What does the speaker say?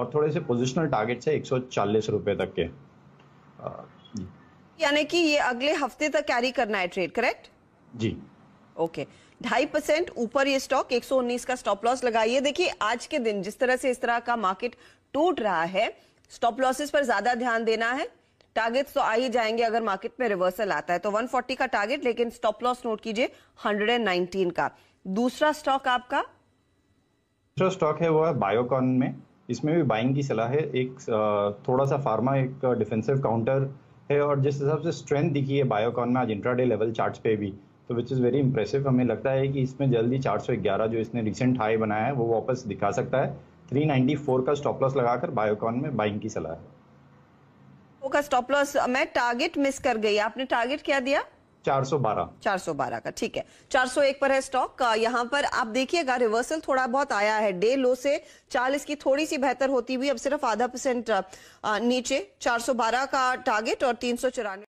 और थोड़े से पोजिशनल टारगेट है एक सौ तक के यानी कि ये अगले हफ्ते तक कैरी करना है ट्रेड करेक्ट जी ओके ढाई परसेंट ऊपर ये स्टॉक 119 का स्टॉप लॉस लगाइए देखिए आज के दिन जिस तरह से इस तरह का मार्केट टूट रहा है स्टॉप लॉसेस पर ज्यादा ध्यान देना है टारगेट्स तो आ ही जाएंगे अगर मार्केट में रिवर्सल आता है तो 140 का टारगेट लेकिन स्टॉप लॉस नोट कीजिए 119 का दूसरा स्टॉक आपका दूसरा स्टॉक है वो है बायोकॉन में इसमें भी बाइंग की सलाह है एक थोड़ा सा फार्मा एक डिफेंसिव काउंटर है और जिस हिसाब से स्ट्रेंथ दिखी है बायोकॉन में आज इंट्राडे लेवल चार्ट पे भी तो विच इज़ वेरी इंप्रेसिव हमें लगता है कि इसमें जल्दी 411 जो इसने रिसेंट हाई बनाया है वो वापस दिखा सकता है 394 का स्टॉप लॉस लगाकर बायोकॉन में बाइंग की सलाह है का स्टॉप लॉस मैं टारगेट मिस कर गई आपने टारगेट क्या दिया 412 412 का ठीक है 401 पर है स्टॉक यहाँ पर आप देखिएगा रिवर्सल थोड़ा बहुत आया है डे लो से 40 की थोड़ी सी बेहतर होती हुई अब सिर्फ आधा परसेंट नीचे 412 का टारगेट और तीन